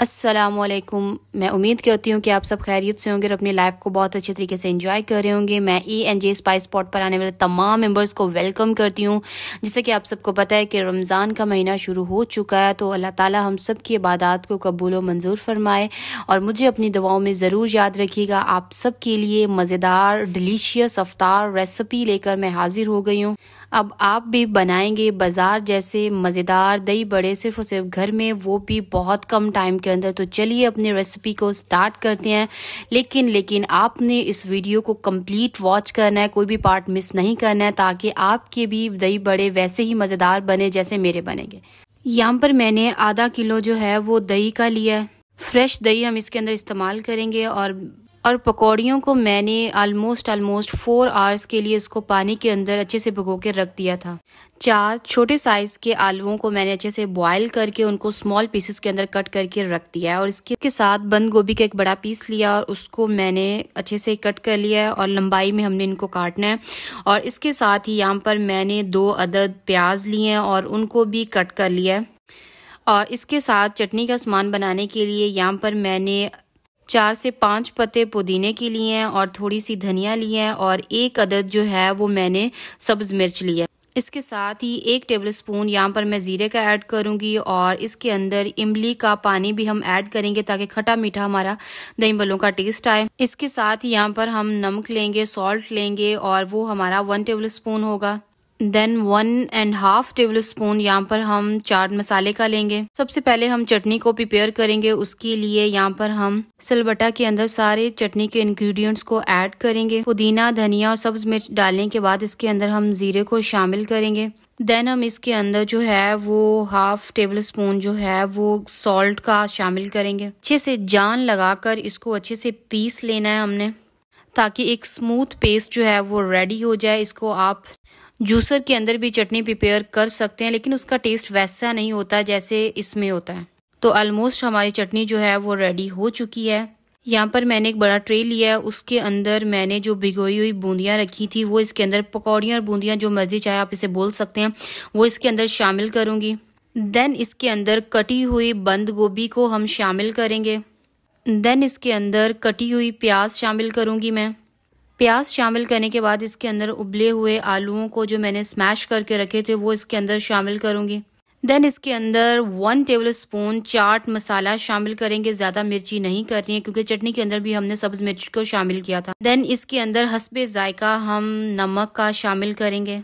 असलकुम मैं उम्मीद करती हूँ कि आप सब खैरियत से होंगे और अपनी लाइफ को बहुत अच्छे तरीके से एंजॉय कर रहे होंगे मैं E N J spice spot पर आने वाले तमाम मेंबर्स को वेलकम करती हूँ जैसे कि आप सबको पता है कि रमज़ान का महीना शुरू हो चुका है तो अल्लाह ताला हम सब की इबादत को कबूल व मंजूर फरमाए और मुझे अपनी दुआओं में ज़रूर याद रखिएगा आप सब के लिए मज़ेदार डिलीशियस अफ्तार रेसिपी लेकर मैं हाजिर हो गई हूँ अब आप भी बनाएंगे बाज़ार जैसे मज़ेदार दही बड़े सिर्फ और सिर्फ घर में वो भी बहुत कम टाइम के अंदर तो चलिए अपनी रेसिपी को स्टार्ट करते हैं लेकिन लेकिन आपने इस वीडियो को कंप्लीट वॉच करना है कोई भी पार्ट मिस नहीं करना है ताकि आपके भी दही बड़े वैसे ही मज़ेदार बने जैसे मेरे बनेंगे यहाँ पर मैंने आधा किलो जो है वो दही का लिया है फ्रेश दही हम इसके अंदर इस्तेमाल करेंगे और और पकौड़ियों को मैंने आलमोस्ट आलमोस्ट फोर आवर्स के लिए उसको पानी के अंदर अच्छे से भिगो के रख दिया था चार छोटे साइज़ के आलुओं को मैंने अच्छे से बॉयल करके उनको स्मॉल पीसेस के अंदर कट करके रख दिया है और इसके साथ बंद गोभी का एक बड़ा पीस लिया और उसको मैंने अच्छे से कट कर लिया है और लंबाई में हमने इनको काटना है और इसके साथ ही यहाँ पर मैंने दो अदद प्याज लिए हैं और उनको भी कट कर लिया है और इसके साथ चटनी का सामान बनाने के लिए यहाँ पर मैंने चार से पाँच पत्ते पुदीने की लिए हैं और थोड़ी सी धनिया ली है और एक अदद जो है वो मैंने सब्ज़ मिर्च ली है इसके साथ ही एक टेबल स्पून यहाँ पर मैं ज़ीरे का ऐड करूंगी और इसके अंदर इमली का पानी भी हम ऐड करेंगे ताकि खटा मीठा हमारा दही बलों का टेस्ट आए इसके साथ ही यहाँ पर हम नमक लेंगे सॉल्ट लेंगे और वो हमारा वन टेबल स्पून होगा then one and half tablespoon यहाँ पर हम चाट मसाले का लेंगे सबसे पहले हम चटनी को प्रिपेयर करेंगे उसके लिए यहाँ पर हम सिलबट्टा के अंदर सारे चटनी के इंग्रेडिएंट्स को ऐड करेंगे पुदीना धनिया और सब्ज मिर्च डालने के बाद इसके अंदर हम जीरे को शामिल करेंगे देन हम इसके अंदर जो है वो हाफ टेबल स्पून जो है वो सॉल्ट का शामिल करेंगे अच्छे से जान लगाकर इसको अच्छे से पीस लेना है हमने ताकि एक स्मूथ पेस्ट जो है वो रेडी हो जाए इसको आप जूसर के अंदर भी चटनी प्रिपेयर कर सकते हैं लेकिन उसका टेस्ट वैसा नहीं होता जैसे इसमें होता है तो ऑलमोस्ट हमारी चटनी जो है वो रेडी हो चुकी है यहाँ पर मैंने एक बड़ा ट्रे लिया है उसके अंदर मैंने जो भिगोई हुई बूंदियाँ रखी थी वो इसके अंदर पकौड़ियाँ और बूंदियाँ जो मर्जी चाहे आप इसे बोल सकते हैं वो इसके अंदर शामिल करूँगी देन इसके अंदर कटी हुई बंद गोभी को हम शामिल करेंगे देन इसके अंदर कटी हुई प्याज शामिल करूँगी मैं प्याज शामिल करने के बाद इसके अंदर उबले हुए आलूओं को जो मैंने स्मैश करके रखे थे वो इसके अंदर शामिल करूँगी देन इसके अंदर one tablespoon chaat masala शामिल करेंगे ज़्यादा मिर्ची नहीं करनी है क्योंकि चटनी के अंदर भी हमने सब्ज मिर्च को शामिल किया था देन इसके अंदर हसबे जायका हम नमक का शामिल करेंगे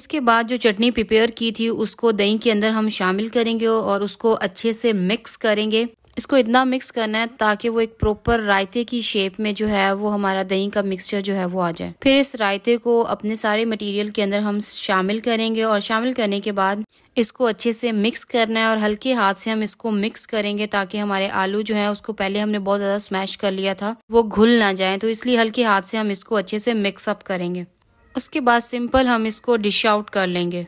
इसके बाद जो चटनी प्रिपेयर की थी उसको दही के अंदर हम शामिल करेंगे और उसको अच्छे से मिक्स करेंगे इसको इतना मिक्स करना है ताकि वो एक प्रॉपर रायते की शेप में जो है वो हमारा दही का मिक्सचर जो है वो आ जाए फिर इस रायते को अपने सारे मटेरियल के अंदर हम शामिल करेंगे और शामिल करने के बाद इसको अच्छे से मिक्स करना है और हल्के हाथ से हम इसको मिक्स करेंगे ताकि हमारे आलू जो है उसको पहले हमने बहुत ज़्यादा स्मैश कर लिया था वो घुल ना जाए तो इसलिए हल्के हाथ से हम इसको अच्छे से मिक्सअप करेंगे उसके बाद सिंपल हम इसको डिश आउट कर लेंगे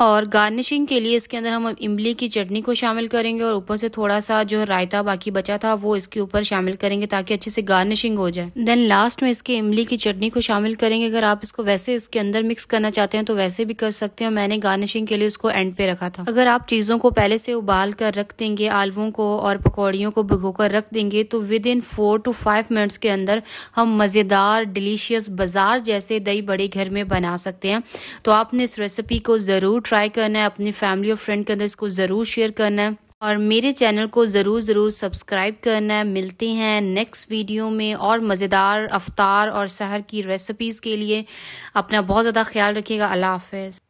और गार्निशिंग के लिए इसके अंदर हम इमली की चटनी को शामिल करेंगे और ऊपर से थोड़ा सा जो रायता बाकी बचा था वो इसके ऊपर शामिल करेंगे ताकि अच्छे से गार्निशिंग हो जाए देन लास्ट में इसके इमली की चटनी को शामिल करेंगे अगर आप इसको वैसे इसके अंदर मिक्स करना चाहते हैं तो वैसे भी कर सकते हैं मैंने गार्निशिंग के लिए उसको एंड पे रखा था अगर आप चीज़ों को पहले से उबाल कर रख देंगे आलुओं को और पकौड़ियों को भिगो कर रख देंगे तो within four to five minutes के अंदर हम मज़ेदार डिलीशियस बाजार जैसे दही बड़े घर में बना सकते हैं तो आपने इस रेसिपी को ज़रूर ट्राई करना है अपनी फैमिली और फ्रेंड के अंदर इसको ज़रूर शेयर करना है और मेरे चैनल को ज़रूर ज़रूर सब्सक्राइब करना है मिलते हैं नेक्स्ट वीडियो में और मज़ेदार अवतार और शहर की रेसिपीज़ के लिए अपना बहुत ज़्यादा ख्याल रखिएगा अल्लाह हाफिज